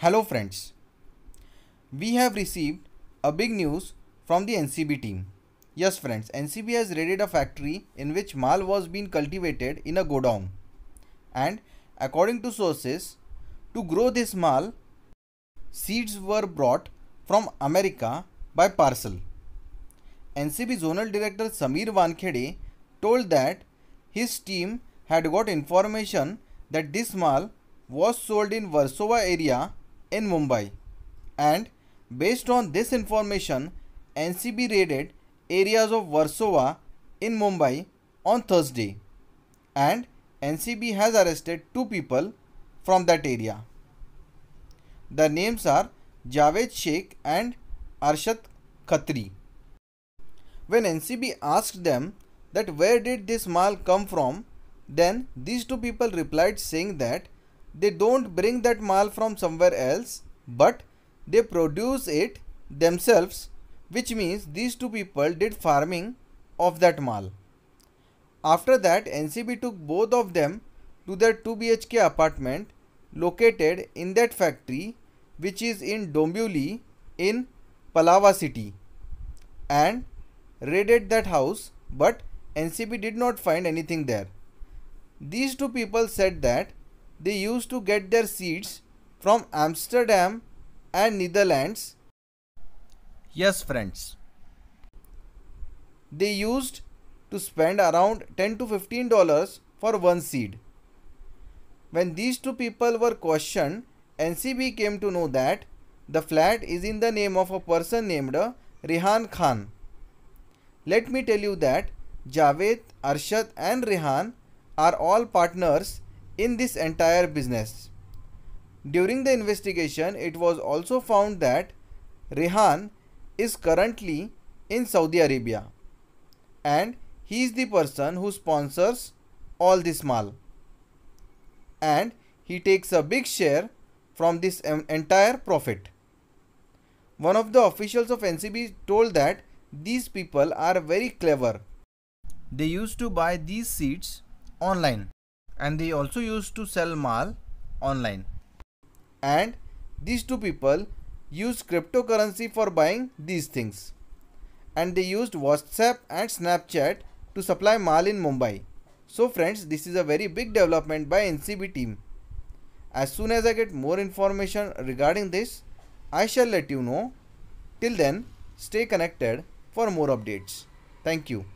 Hello friends, we have received a big news from the NCB team. Yes friends, NCB has raided a factory in which mal was being cultivated in a godown. And according to sources, to grow this mal, seeds were brought from America by parcel. NCB Zonal Director Samir Vankhede told that his team had got information that this mal was sold in Warsaw area in Mumbai and based on this information NCB raided areas of Warsaw in Mumbai on Thursday and NCB has arrested two people from that area. The names are Javed Sheikh and Arshad Khatri. When NCB asked them that where did this mal come from, then these two people replied saying that they don't bring that mal from somewhere else but they produce it themselves which means these two people did farming of that mal. After that NCB took both of them to their 2 BHK apartment located in that factory which is in Dombivli in Palawa city and raided that house but NCB did not find anything there. These two people said that they used to get their seeds from Amsterdam and Netherlands. Yes, friends. They used to spend around 10 to 15 dollars for one seed. When these two people were questioned, NCB came to know that the flat is in the name of a person named Rihan Khan. Let me tell you that Javed, Arshad and Rihan are all partners in this entire business. During the investigation, it was also found that Rehan is currently in Saudi Arabia and he is the person who sponsors all this mal and he takes a big share from this entire profit. One of the officials of NCB told that these people are very clever. They used to buy these seats online and they also used to sell mal online and these two people used cryptocurrency for buying these things and they used whatsapp and snapchat to supply mal in mumbai so friends this is a very big development by ncb team as soon as i get more information regarding this i shall let you know till then stay connected for more updates thank you